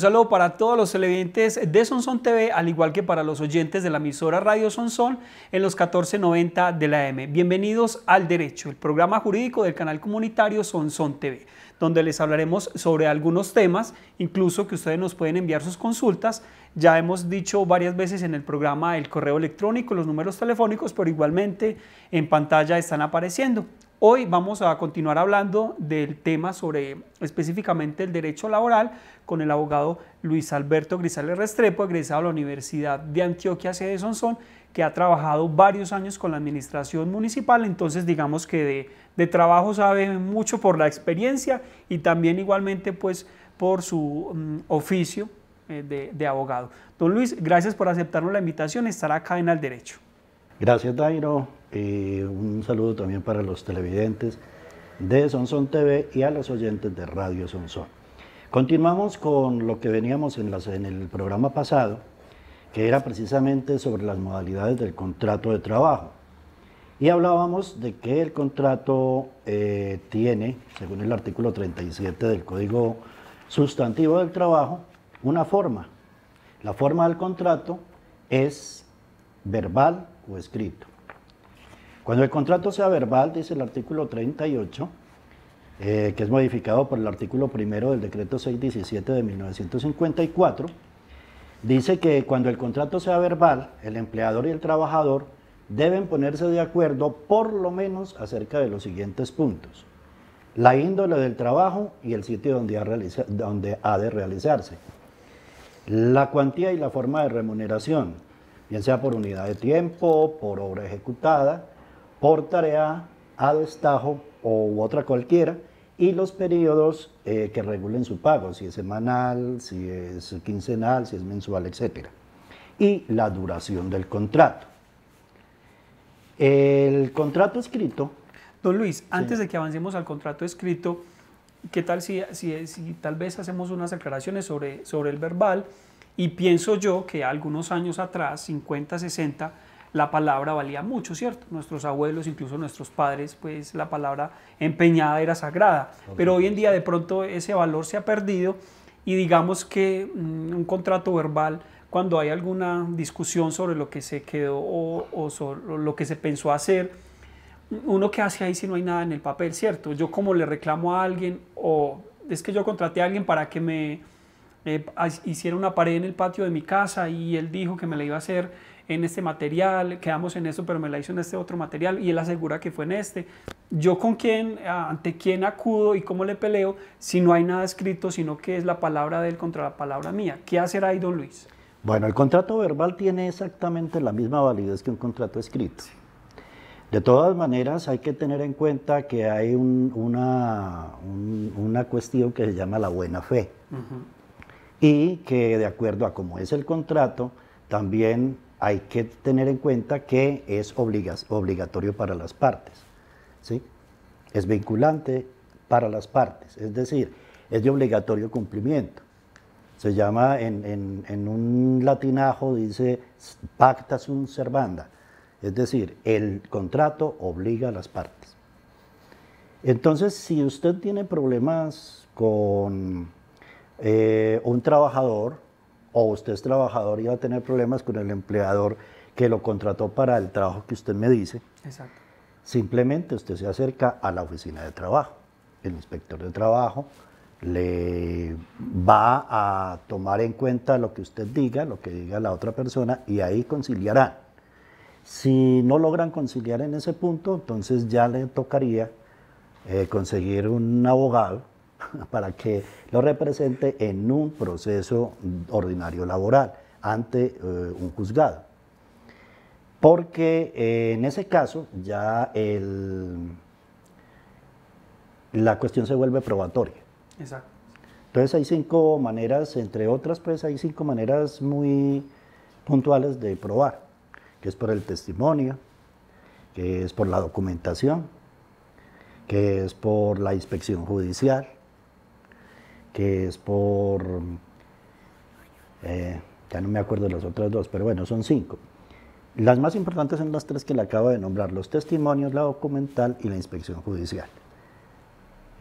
Un saludo para todos los televidentes de Sonson TV, al igual que para los oyentes de la emisora Radio Sonson en los 1490 de la M. Bienvenidos al Derecho, el programa jurídico del canal comunitario Sonson TV, donde les hablaremos sobre algunos temas, incluso que ustedes nos pueden enviar sus consultas. Ya hemos dicho varias veces en el programa el correo electrónico, los números telefónicos, pero igualmente en pantalla están apareciendo. Hoy vamos a continuar hablando del tema sobre específicamente el derecho laboral con el abogado Luis Alberto Grisales Restrepo, egresado de la Universidad de Antioquia, sede de Sonsón, que ha trabajado varios años con la administración municipal, entonces digamos que de, trabajo sabe mucho por la experiencia y también igualmente pues por su mm, oficio eh, de, abogado. Don Luis, gracias por aceptarnos la invitación, Estará acá en El Derecho. Gracias, Dairo. Eh, un saludo también para los televidentes de Sonson TV y a los oyentes de Radio Sonson. Continuamos con lo que veníamos en, el programa pasado, que era precisamente sobre las modalidades del contrato de trabajo. Y hablábamos de que el contrato eh, tiene, según el artículo 37 del Código Sustantivo del Trabajo, una forma. La forma del contrato es verbal o escrito. Cuando el contrato sea verbal, dice el artículo 38, eh, que es modificado por el artículo primero del decreto 617 de 1954, dice que cuando el contrato sea verbal, el empleador y el trabajador deben ponerse de acuerdo por lo menos acerca de los siguientes puntos. La índole del trabajo y el sitio donde ha, donde ha de realizarse. La cuantía y la forma de remuneración, bien sea por unidad de tiempo, por obra ejecutada, por tarea, a destajo o otra cualquiera y los periodos eh, que regulen su pago, si es semanal, si es quincenal, si es mensual, etc. Y la duración del contrato. El contrato escrito. Don Luis, antes de que avancemos al contrato escrito, ¿qué tal si, si, tal vez hacemos unas aclaraciones sobre, sobre el verbal? Y pienso yo que algunos años atrás, 50, 60, la palabra valía mucho, ¿cierto? Nuestros abuelos, incluso nuestros padres, pues la palabra empeñada era sagrada. Pero hoy en día de pronto ese valor se ha perdido y digamos que mm, un contrato verbal, cuando hay alguna discusión sobre lo que se quedó o, lo que se pensó hacer, uno que hace ahí si no hay nada en el papel, ¿cierto? Yo como le reclamo a alguien o es que yo contraté a alguien para que me eh, hiciera una pared en el patio de mi casa y él dijo que me la iba a hacer en este material, quedamos en eso pero me la hizo en este otro material y él asegura que fue en este. Yo con quién, ante quién acudo y cómo le peleo si no hay nada escrito, sino que es la palabra de él contra la palabra mía. ¿Qué hacer ahí, don Luis? Bueno, el contrato verbal tiene exactamente la misma validez que un contrato escrito. De todas maneras, hay que tener en cuenta que hay una, una, cuestión que se llama la buena fe. Y que de acuerdo a cómo es el contrato, también hay que tener en cuenta que es obligatorio para las partes. ¿sí? Es vinculante para las partes, es decir, es de obligatorio cumplimiento. Se llama en, un latinajo, dice pacta sunt servanda, es decir, el contrato obliga a las partes. Entonces, si usted tiene problemas con eh, un trabajador, o usted es trabajador y va a tener problemas con el empleador que lo contrató para el trabajo que usted me dice. Exacto. Simplemente usted se acerca a la oficina de trabajo. El inspector de trabajo le va a tomar en cuenta lo que usted diga, lo que diga la otra persona y ahí conciliarán. Si no logran conciliar en ese punto, entonces ya le tocaría eh, conseguir un abogado para que lo represente en un proceso ordinario laboral ante eh, un juzgado. Porque eh, en ese caso ya el, la cuestión se vuelve probatoria. Exacto. Entonces hay cinco maneras, entre otras, pues hay cinco maneras muy puntuales de probar, que es por el testimonio, que es por la documentación, que es por la inspección judicial, que es por, eh, ya no me acuerdo de las otras dos, pero bueno, son cinco. Las más importantes son las tres que le acabo de nombrar, los testimonios, la documental y la inspección judicial.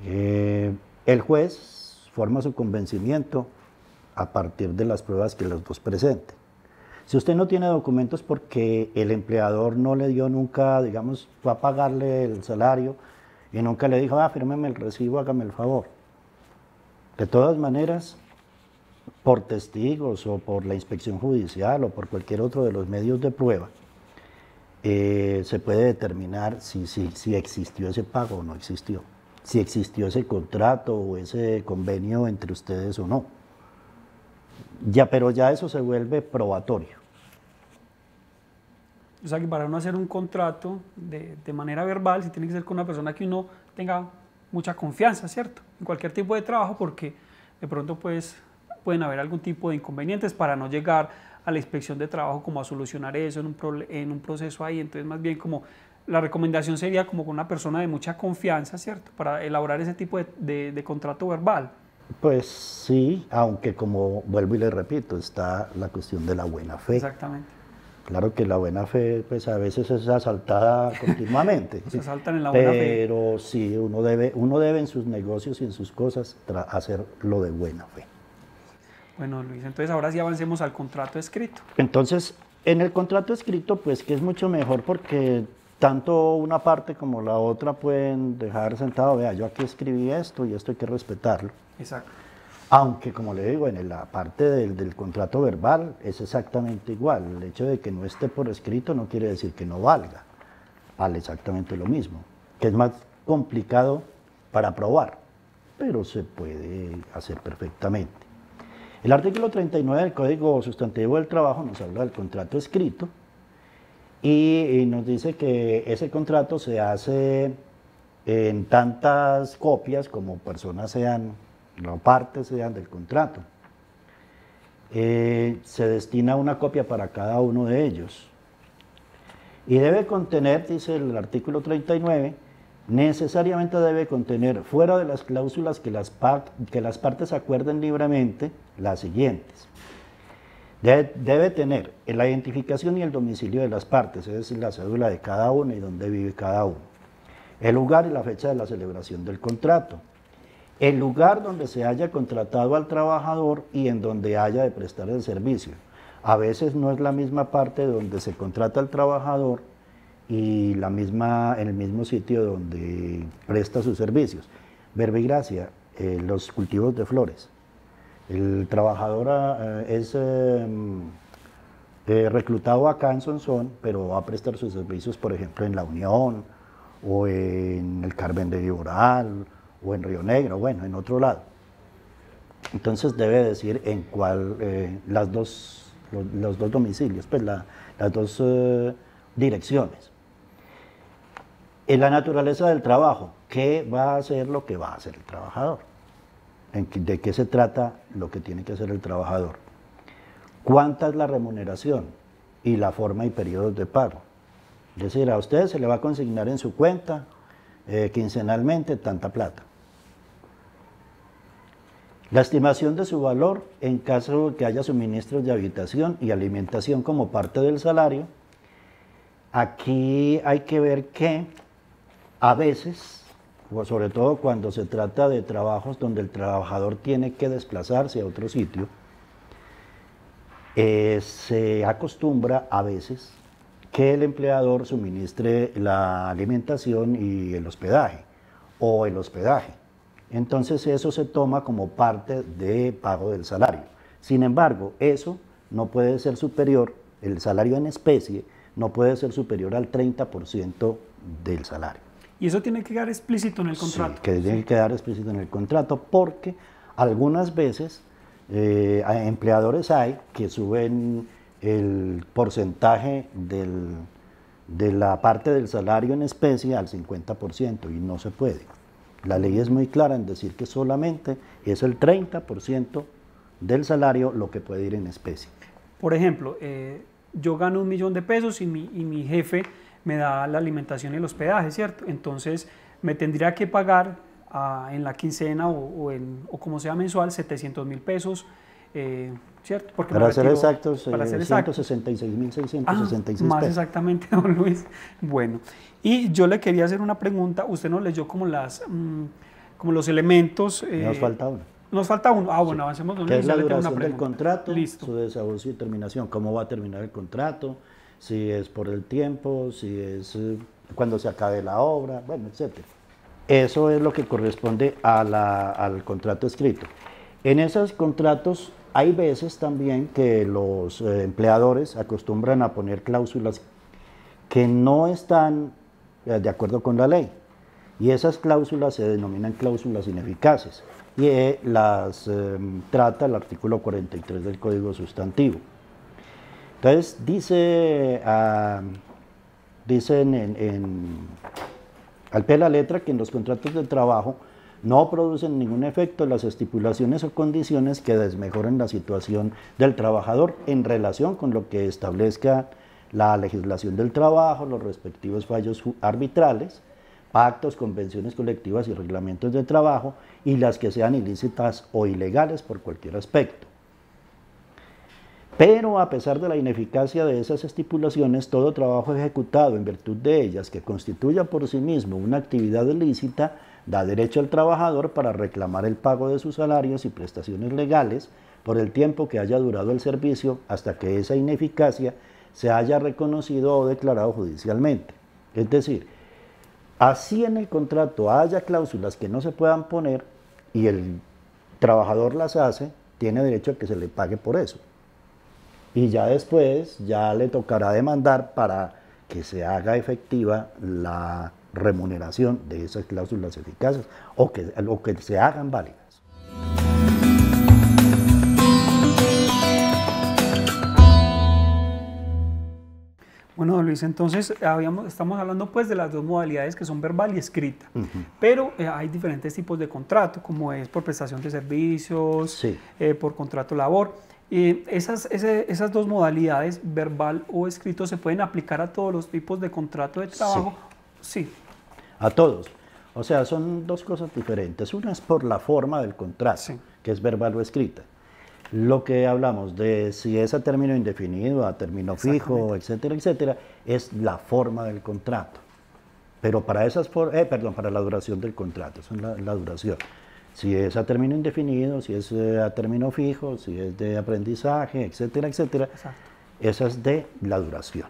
Eh, el juez forma su convencimiento a partir de las pruebas que los dos presenten. Si usted no tiene documentos porque el empleador no le dio nunca, digamos, fue a pagarle el salario y nunca le dijo, ah, fírmeme el recibo, hágame el favor de todas maneras, por testigos o por la inspección judicial o por cualquier otro de los medios de prueba, eh, se puede determinar si, existió ese pago o no existió, si existió ese contrato o ese convenio entre ustedes o no. Ya, pero ya eso se vuelve probatorio. O sea que para no hacer un contrato de, de manera verbal, si tiene que ser con una persona que uno tenga mucha confianza, ¿cierto? En cualquier tipo de trabajo porque de pronto pues, pueden haber algún tipo de inconvenientes para no llegar a la inspección de trabajo como a solucionar eso en un, en un proceso ahí. Entonces más bien como la recomendación sería como con una persona de mucha confianza, ¿cierto? Para elaborar ese tipo de contrato verbal. Pues sí, aunque como vuelvo y le repito, está la cuestión de la buena fe. Exactamente Claro que la buena fe, pues a veces es asaltada continuamente. Se asaltan en la buena fe. Pero sí, uno debe, uno debe en sus negocios y en sus cosas hacer lo de buena fe. Bueno, Luis, entonces ahora sí avancemos al contrato escrito. Entonces, en el contrato escrito, pues que es mucho mejor porque tanto una parte como la otra pueden dejar sentado, vea, yo aquí escribí esto y esto hay que respetarlo. Exacto. Aunque, como le digo, en la parte del, contrato verbal es exactamente igual. El hecho de que no esté por escrito no quiere decir que no valga. Vale exactamente lo mismo. Que es más complicado para probar, pero se puede hacer perfectamente. El artículo 39 del Código Sustantivo del Trabajo nos habla del contrato escrito y nos dice que ese contrato se hace en tantas copias como personas sean la parte dan del contrato. Eh, se destina una copia para cada uno de ellos. Y debe contener, dice el artículo 39, necesariamente debe contener, fuera de las cláusulas que las, partes acuerden libremente, las siguientes. debe tener la identificación y el domicilio de las partes, es decir, la cédula de cada uno y dónde vive cada uno, el lugar y la fecha de la celebración del contrato, el lugar donde se haya contratado al trabajador y en donde haya de prestar el servicio. A veces no es la misma parte donde se contrata al trabajador y la misma, en el mismo sitio donde presta sus servicios. Verbigracia, eh, los cultivos de flores. El trabajador ah, eh, es em, eh, reclutado acá en Sonsón, pero va a prestar sus servicios, por ejemplo, en La Unión o en el Carmen de Viboral o en Río Negro, bueno, en otro lado. Entonces debe decir en cuál eh, las dos, los, dos domicilios, pues las dos eh, direcciones. En la naturaleza del trabajo, ¿qué va a hacer lo que va a hacer el trabajador? ¿De qué se trata lo que tiene que hacer el trabajador? ¿Cuánta es la remuneración y la forma y periodos de pago? Es decir, a usted se le va a consignar en su cuenta eh, quincenalmente tanta plata. La estimación de su valor en caso de que haya suministros de habitación y alimentación como parte del salario. Aquí hay que ver que a veces, sobre todo cuando se trata de trabajos donde el trabajador tiene que desplazarse a otro sitio, eh, se acostumbra a veces que el empleador suministre la alimentación y el hospedaje o el hospedaje entonces eso se toma como parte de pago del salario. Sin embargo, eso no puede ser superior, el salario en especie no puede ser superior al 30% del salario. Y eso tiene que quedar explícito en el contrato. que tiene que quedar explícito en el contrato porque algunas veces eh, empleadores hay que suben el porcentaje de la parte del salario en especie al 50% y no se puede. La ley es muy clara en decir que solamente es el 30% del salario lo que puede ir en especie. Por ejemplo, eh, yo gano un millón de pesos y mi, jefe me da la alimentación y el hospedaje, ¿cierto? Entonces me tendría que pagar ah, en la quincena o, o, o como sea mensual 700 mil pesos eh, ¿Cierto? para ser exactos, para 166.666 eh, ah, Más exactamente, don Luis. Bueno, y yo le quería hacer una pregunta. Usted nos leyó como, las, mm, como los elementos... nos eh, falta uno. Nos falta uno. Ah, bueno, avancemos, qué es la duración del contrato, su desahucio y terminación? ¿Cómo va a terminar el contrato? Si es por el tiempo, si es cuando se acabe la obra, bueno, etc Eso es lo que corresponde a al contrato escrito. En esos contratos hay veces también que los eh, empleadores acostumbran a poner cláusulas que no están eh, de acuerdo con la ley. Y esas cláusulas se denominan cláusulas ineficaces y eh, las em, trata el artículo 43 del Código Sustantivo. Entonces, dice, dicen al pie de la letra que en los contratos de trabajo no producen ningún efecto las estipulaciones o condiciones que desmejoren la situación del trabajador en relación con lo que establezca la legislación del trabajo, los respectivos fallos arbitrales, pactos, convenciones colectivas y reglamentos de trabajo y las que sean ilícitas o ilegales por cualquier aspecto. Pero a pesar de la ineficacia de esas estipulaciones, todo trabajo ejecutado en virtud de ellas que constituya por sí mismo una actividad ilícita da derecho al trabajador para reclamar el pago de sus salarios y prestaciones legales por el tiempo que haya durado el servicio hasta que esa ineficacia se haya reconocido o declarado judicialmente. Es decir, así en el contrato haya cláusulas que no se puedan poner y el trabajador las hace, tiene derecho a que se le pague por eso. Y ya después, ya le tocará demandar para que se haga efectiva la remuneración de esas cláusulas eficaces o que, que se hagan válidas. Bueno, Luis, entonces habíamos, estamos hablando pues de las dos modalidades que son verbal y escrita, pero eh, hay diferentes tipos de contrato, como es por prestación de servicios, eh, por contrato labor. y esas, esas dos modalidades, verbal o escrito, se pueden aplicar a todos los tipos de contrato de trabajo Sí. A todos. O sea, son dos cosas diferentes. Una es por la forma del contrato, que es verbal o escrita. Lo que hablamos de si es a término indefinido, a término fijo, etcétera, etcétera, es la forma del contrato. Pero para esas eh, perdón, para la duración del contrato, son la, duración. Si es a término indefinido, si es eh, a término fijo, si es de aprendizaje, etcétera, etcétera. Esa es de la duración.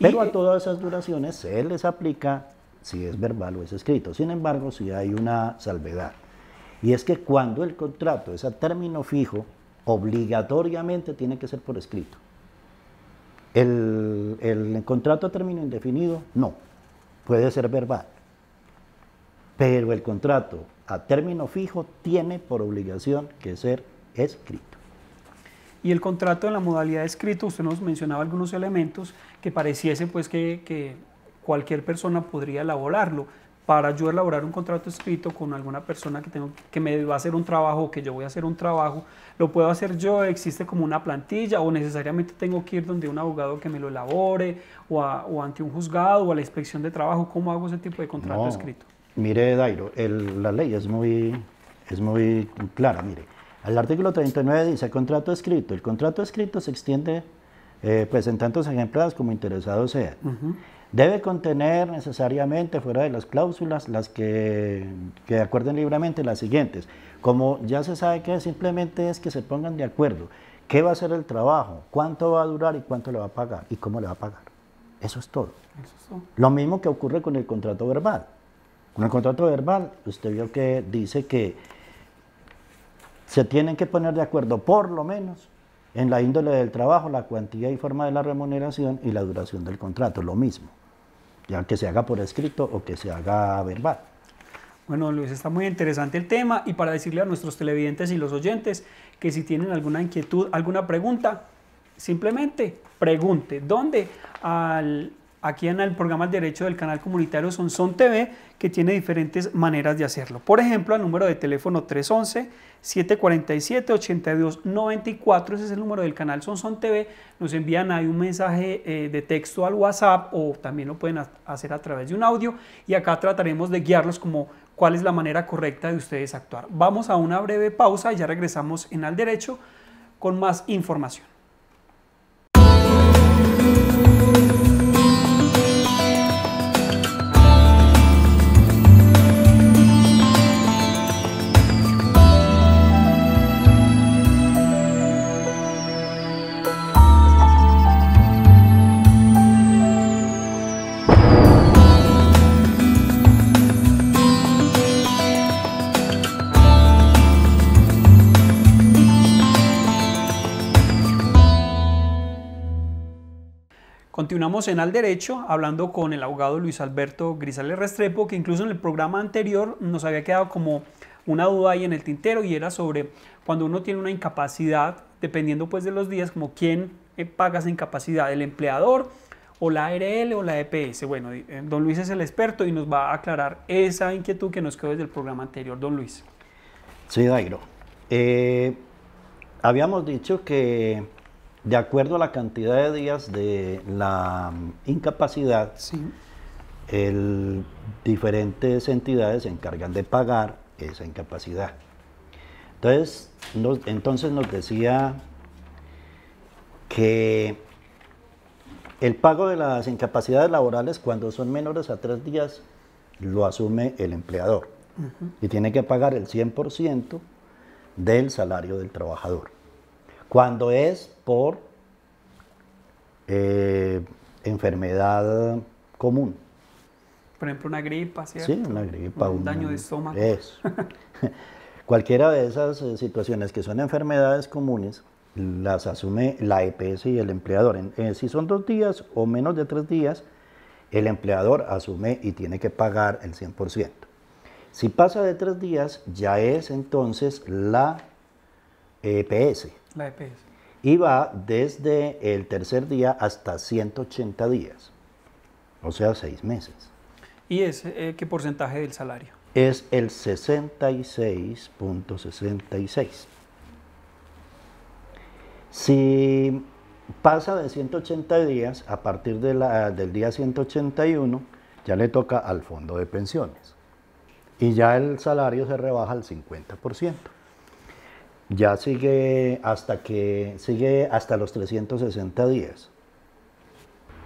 Pero a eh, todas esas duraciones se les aplica si es verbal o es escrito. Sin embargo, si sí hay una salvedad. Y es que cuando el contrato es a término fijo, obligatoriamente tiene que ser por escrito. El, el, contrato a término indefinido, no. Puede ser verbal. Pero el contrato a término fijo tiene por obligación que ser escrito. Y el contrato en la modalidad escrito, usted nos mencionaba algunos elementos que pareciese pues que, cualquier persona podría elaborarlo. Para yo elaborar un contrato escrito con alguna persona que, tengo, que me va a hacer un trabajo o que yo voy a hacer un trabajo, ¿lo puedo hacer yo? ¿Existe como una plantilla o necesariamente tengo que ir donde un abogado que me lo elabore o, ante un juzgado o a la inspección de trabajo? ¿Cómo hago ese tipo de contrato escrito? Mire, Dairo, la ley es muy, es muy clara, mire. El artículo 39 dice contrato escrito. El contrato escrito se extiende eh, pues en tantos ejemplares como interesado sea. Debe contener necesariamente fuera de las cláusulas las que, acuerden libremente las siguientes. Como ya se sabe que simplemente es que se pongan de acuerdo. ¿Qué va a ser el trabajo? ¿Cuánto va a durar y cuánto le va a pagar? ¿Y cómo le va a pagar? Eso es todo. Eso es todo. Lo mismo que ocurre con el contrato verbal. Con el contrato verbal, usted vio que dice que se tienen que poner de acuerdo, por lo menos, en la índole del trabajo, la cuantía y forma de la remuneración y la duración del contrato, lo mismo, ya que se haga por escrito o que se haga verbal. Bueno, Luis, está muy interesante el tema y para decirle a nuestros televidentes y los oyentes que si tienen alguna inquietud, alguna pregunta, simplemente pregunte. ¿Dónde? Al aquí en el programa El Derecho del canal comunitario Sonson TV, que tiene diferentes maneras de hacerlo. Por ejemplo, el número de teléfono 311-747-8294, ese es el número del canal Sonson TV, nos envían ahí un mensaje eh, de texto al WhatsApp o también lo pueden hacer a través de un audio y acá trataremos de guiarlos como cuál es la manera correcta de ustedes actuar. Vamos a una breve pausa y ya regresamos en Al Derecho con más información. en Al Derecho hablando con el abogado Luis Alberto Grisales Restrepo, que incluso en el programa anterior nos había quedado como una duda ahí en el tintero y era sobre cuando uno tiene una incapacidad, dependiendo pues de los días, como quién eh, paga esa incapacidad, el empleador o la ARL o la EPS. Bueno, eh, don Luis es el experto y nos va a aclarar esa inquietud que nos quedó desde el programa anterior. Don Luis. Sí, Dairo. Eh, habíamos dicho que de acuerdo a la cantidad de días de la mm, incapacidad, diferentes entidades se encargan de pagar esa incapacidad. Entonces nos, entonces nos decía que el pago de las incapacidades laborales cuando son menores a tres días lo asume el empleador y tiene que pagar el 100% del salario del trabajador cuando es por eh, enfermedad común. Por ejemplo, una gripa, ¿cierto? Sí, una gripa. Un, daño de estómago. Eso. Cualquiera de esas eh, situaciones que son enfermedades comunes, las asume la EPS y el empleador. Eh, si son dos días o menos de tres días, el empleador asume y tiene que pagar el 100%. Si pasa de tres días, ya es entonces la EPS la Y va desde el tercer día hasta 180 días, o sea, seis meses. ¿Y es eh, qué porcentaje del salario? Es el 66.66. Si pasa de 180 días, a partir de del día 181, ya le toca al fondo de pensiones. Y ya el salario se rebaja al 50% ya sigue hasta que sigue hasta los 360 días.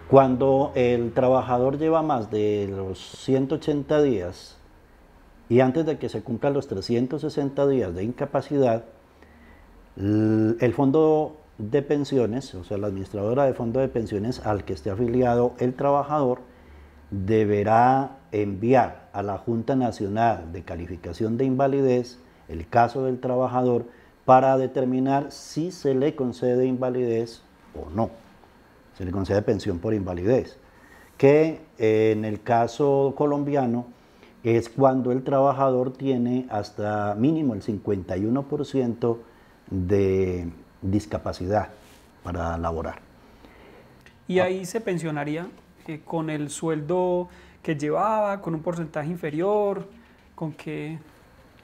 Cuando el trabajador lleva más de los 180 días y antes de que se cumplan los 360 días de incapacidad, el fondo de pensiones, o sea, la administradora de fondo de pensiones al que esté afiliado el trabajador, deberá enviar a la Junta Nacional de Calificación de Invalidez el caso del trabajador para determinar si se le concede invalidez o no. Se le concede pensión por invalidez, que eh, en el caso colombiano es cuando el trabajador tiene hasta mínimo el 51% de discapacidad para laborar. ¿Y ahí se pensionaría eh, con el sueldo que llevaba, con un porcentaje inferior? ¿Con qué?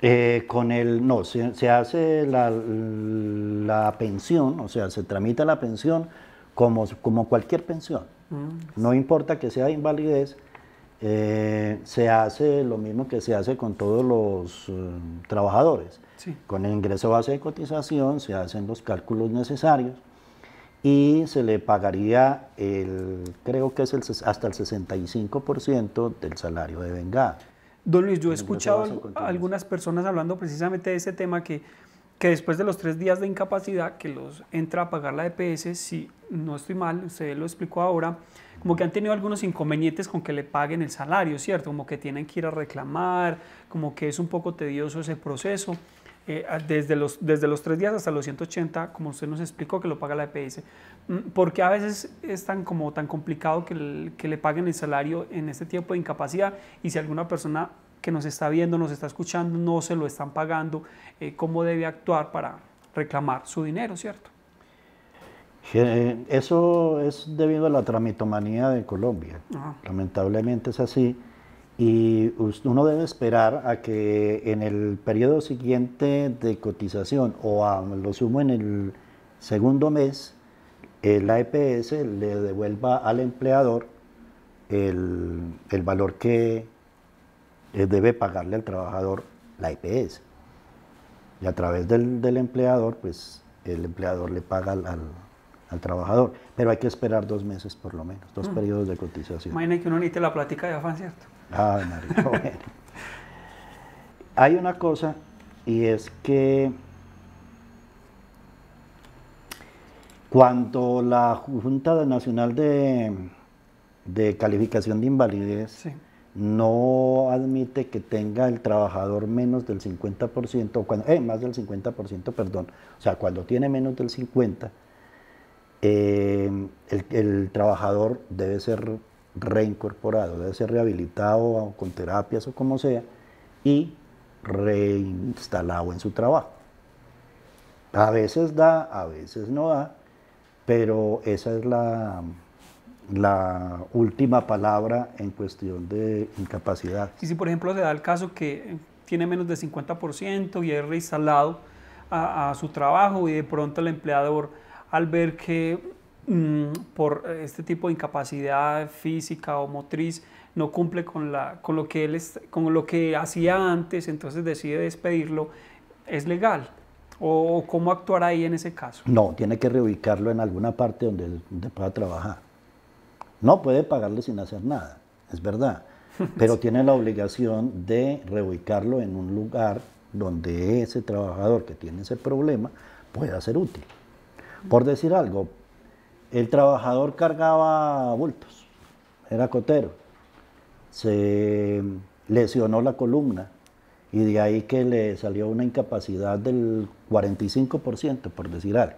Eh, con el, no, se, hace la, pensión, o sea, se tramita la pensión como, cualquier pensión. Mm. No importa que sea invalidez, eh, se hace lo mismo que se hace con todos los eh, trabajadores. Con el ingreso base de cotización se hacen los cálculos necesarios y se le pagaría el, creo que es el, hasta el 65% del salario de vengada. Don Luis, yo he pues escuchado a algunas personas hablando precisamente de ese tema que, que después de los tres días de incapacidad que los entra a pagar la EPS, si no estoy mal, usted lo explicó ahora, como que han tenido algunos inconvenientes con que le paguen el salario, ¿cierto? Como que tienen que ir a reclamar, como que es un poco tedioso ese proceso. Eh, desde, los, desde los tres días hasta los 180, como usted nos explicó, que lo paga la EPS. Mm, porque a veces es tan, como, tan complicado que, que le paguen el salario en este tiempo de incapacidad? Y si alguna persona que nos está viendo, nos está escuchando, no se lo están pagando, eh, ¿cómo debe actuar para reclamar su dinero, cierto? Eh, eso es debido a la tramitomanía de Colombia. Lamentablemente es así. Y uno debe esperar a que en el periodo siguiente de cotización o lo sumo en el segundo mes, la EPS le devuelva al empleador el, valor que eh, debe pagarle al trabajador la EPS. Y a través del, empleador, pues el empleador le paga al, trabajador. Pero hay que esperar dos meses por lo menos, dos mm. periodos de cotización. Imagina que uno la plática de afán, ¿cierto? Ah, Hay una cosa y es que cuando la Junta Nacional de, Calificación de Invalidez no admite que tenga el trabajador menos del 50%, cuando, eh, más del 50%, perdón, o sea, cuando tiene menos del 50%, eh, el, trabajador debe ser reincorporado, debe ser rehabilitado con terapias o como sea, y reinstalado en su trabajo. A veces da, a veces no da, pero esa es la, última palabra en cuestión de incapacidad. Y si por ejemplo se da el caso que tiene menos de 50% y es reinstalado a, su trabajo y de pronto el empleador al ver que Mm, por eh, este tipo de incapacidad física o motriz, no cumple con, la, con, lo que él es, con lo que hacía antes, entonces decide despedirlo, ¿es legal? ¿O cómo actuar ahí en ese caso? No, tiene que reubicarlo en alguna parte donde pueda trabajar. No puede pagarle sin hacer nada, es verdad, pero tiene la obligación de reubicarlo en un lugar donde ese trabajador que tiene ese problema pueda ser útil. Por decir algo, el trabajador cargaba bultos, era cotero, se lesionó la columna y de ahí que le salió una incapacidad del 45%, por decir algo.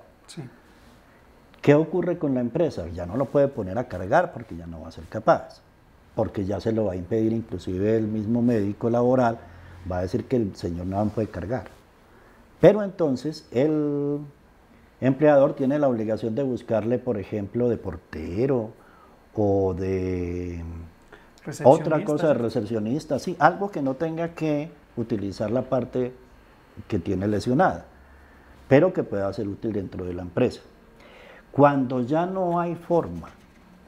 ¿Qué ocurre con la empresa? Ya no lo puede poner a cargar porque ya no va a ser capaz, porque ya se lo va a impedir inclusive el mismo médico laboral, va a decir que el señor no puede cargar. Pero entonces el empleador tiene la obligación de buscarle, por ejemplo, de portero o de otra cosa de recepcionista, sí, algo que no tenga que utilizar la parte que tiene lesionada, pero que pueda ser útil dentro de la empresa. Cuando ya no hay forma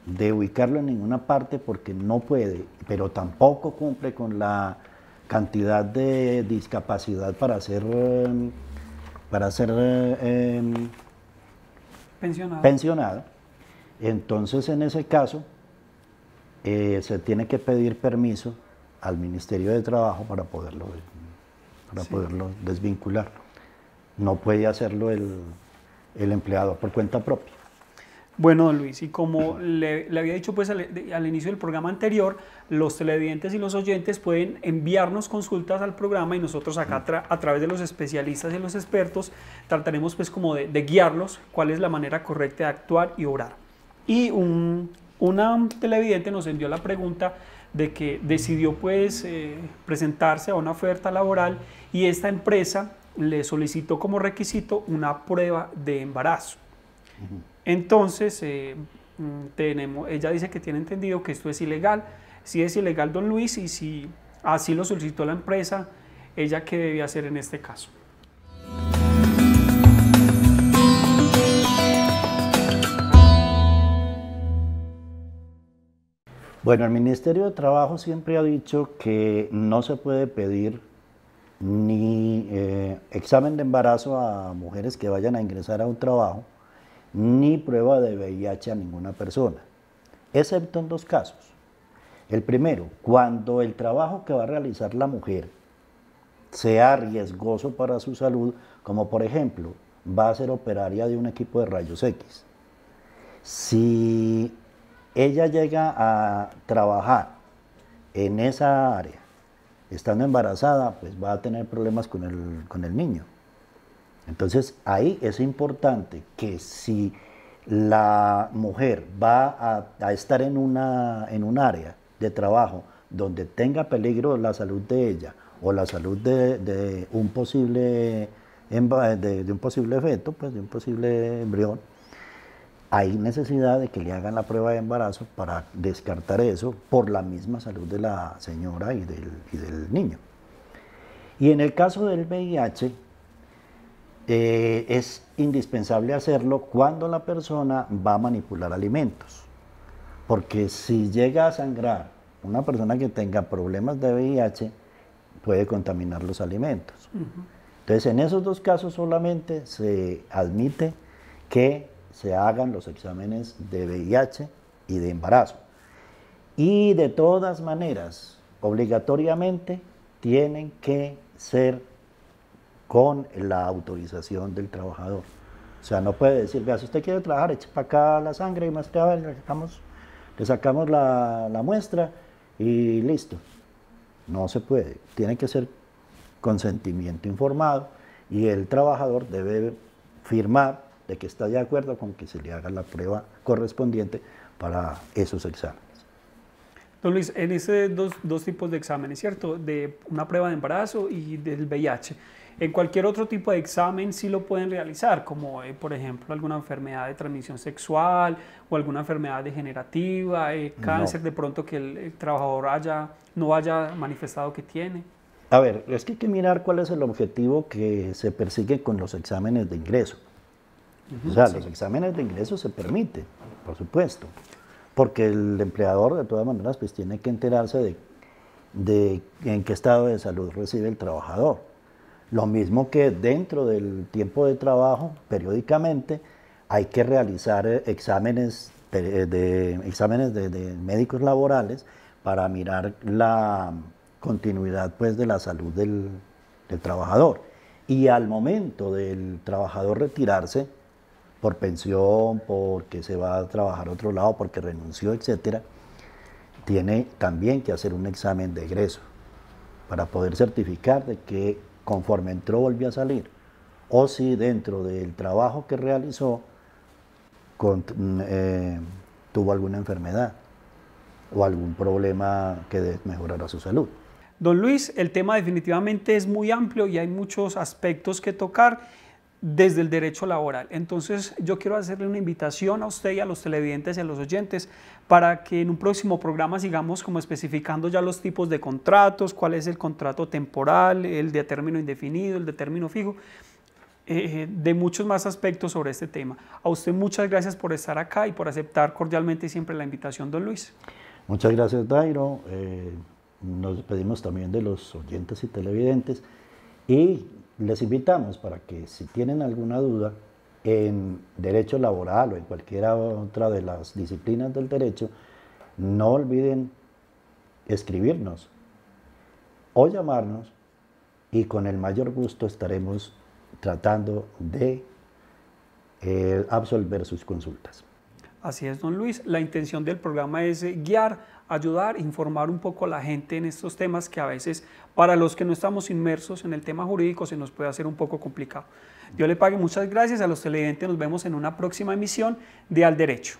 de ubicarlo en ninguna parte porque no puede, pero tampoco cumple con la cantidad de discapacidad para hacer eh, para hacer eh, em, pensionado. Entonces, en ese caso, eh, se tiene que pedir permiso al Ministerio de Trabajo para poderlo, para poderlo desvincular. No puede hacerlo el, empleado por cuenta propia. Bueno, Luis, y como le, había dicho pues al, inicio del programa anterior, los televidentes y los oyentes pueden enviarnos consultas al programa y nosotros acá a través de los especialistas y los expertos trataremos pues como de, guiarlos cuál es la manera correcta de actuar y orar. Y una televidente nos envió la pregunta de que decidió pues eh, presentarse a una oferta laboral y esta empresa le solicitó como requisito una prueba de embarazo. Entonces, eh, mm, tenemos, ella dice que tiene entendido que esto es ilegal. Si es ilegal, don Luis, y si así lo solicitó la empresa, ella qué debía hacer en este caso. Bueno, el Ministerio de Trabajo siempre ha dicho que no se puede pedir ni eh, examen de embarazo a mujeres que vayan a ingresar a un trabajo, ni prueba de VIH a ninguna persona, excepto en dos casos. El primero, cuando el trabajo que va a realizar la mujer sea riesgoso para su salud, como por ejemplo, va a ser operaria de un equipo de rayos X. Si ella llega a trabajar en esa área, estando embarazada, pues va a tener problemas con el, con el niño entonces ahí es importante que si la mujer va a, estar en, una, en un área de trabajo donde tenga peligro la salud de ella o la salud de, un posible un posible feto, pues de un posible embrión, hay necesidad de que le hagan la prueba de embarazo para descartar eso por la misma salud de la señora y del, y del niño. Y en el caso del VIH, eh, es indispensable hacerlo cuando la persona va a manipular alimentos. Porque si llega a sangrar una persona que tenga problemas de VIH, puede contaminar los alimentos. Entonces, en esos dos casos solamente se admite que se hagan los exámenes de VIH y de embarazo. Y de todas maneras, obligatoriamente tienen que ser con la autorización del trabajador. O sea, no puede decir, vea, si usted quiere trabajar, eche para acá la sangre y más que le sacamos, le sacamos la, muestra y listo. No se puede. Tiene que ser consentimiento informado y el trabajador debe firmar de que está de acuerdo con que se le haga la prueba correspondiente para esos exámenes. Don Luis, en ese dos, dos tipos de exámenes, ¿cierto? De una prueba de embarazo y del VIH. En cualquier otro tipo de examen sí lo pueden realizar, como eh, por ejemplo alguna enfermedad de transmisión sexual o alguna enfermedad degenerativa, eh, cáncer de pronto que el, trabajador haya, no haya manifestado que tiene. A ver, es que hay que mirar cuál es el objetivo que se persigue con los exámenes de ingreso. o sea, los exámenes de ingreso se permiten, por supuesto, porque el empleador de todas maneras pues tiene que enterarse de, de en qué estado de salud recibe el trabajador. Lo mismo que dentro del tiempo de trabajo, periódicamente, hay que realizar eh, eh, exámenes de, exámenes de, médicos laborales para mirar la continuidad pues, de la salud del, trabajador. Y al momento del trabajador retirarse, por pensión, porque se va a trabajar a otro lado, porque renunció, etc., tiene también que hacer un examen de egreso para poder certificar de que conforme entró volvió a salir, o si dentro del trabajo que realizó mm, eh, tuvo alguna enfermedad o algún problema que mejorara su salud. Don Luis, el tema definitivamente es muy amplio y hay muchos aspectos que tocar desde el derecho laboral. Entonces yo quiero hacerle una invitación a usted y a los televidentes y a los oyentes para que en un próximo programa sigamos como especificando ya los tipos de contratos, cuál es el contrato temporal, el de término indefinido, el de término fijo, eh, eh, de muchos más aspectos sobre este tema. A usted muchas gracias por estar acá y por aceptar cordialmente siempre la invitación, don Luis. Muchas gracias, Dairo. Eh, nos despedimos también de los oyentes y televidentes. Y les invitamos para que si tienen alguna duda en derecho laboral o en cualquiera otra de las disciplinas del derecho, no olviden escribirnos o llamarnos y con el mayor gusto estaremos tratando de eh, absolver sus consultas. Así es, don Luis. La intención del programa es eh, guiar ayudar, informar un poco a la gente en estos temas que a veces para los que no estamos inmersos en el tema jurídico se nos puede hacer un poco complicado. Yo le pague muchas gracias a los televidentes, nos vemos en una próxima emisión de Al Derecho.